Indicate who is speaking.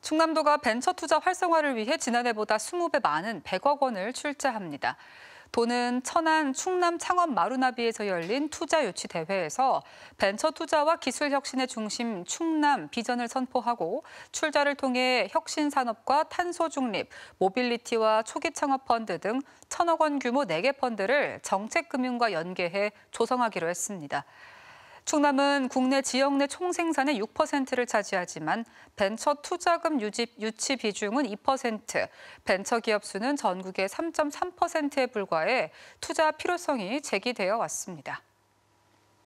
Speaker 1: 충남도가 벤처 투자 활성화를 위해 지난해보다 20배 많은 100억 원을 출자합니다. 도는 천안 충남 창업 마루나비에서 열린 투자 유치 대회에서 벤처 투자와 기술 혁신의 중심 충남 비전을 선포하고 출자를 통해 혁신 산업과 탄소 중립, 모빌리티와 초기 창업 펀드 등 천억 원 규모 4개 펀드를 정책 금융과 연계해 조성하기로 했습니다. 충남은 국내 지역 내 총생산의 6%를 차지하지만 벤처 투자금 유지, 유치 비중은 2%, 벤처기업 수는 전국의 3.3%에 불과해 투자 필요성이 제기되어 왔습니다.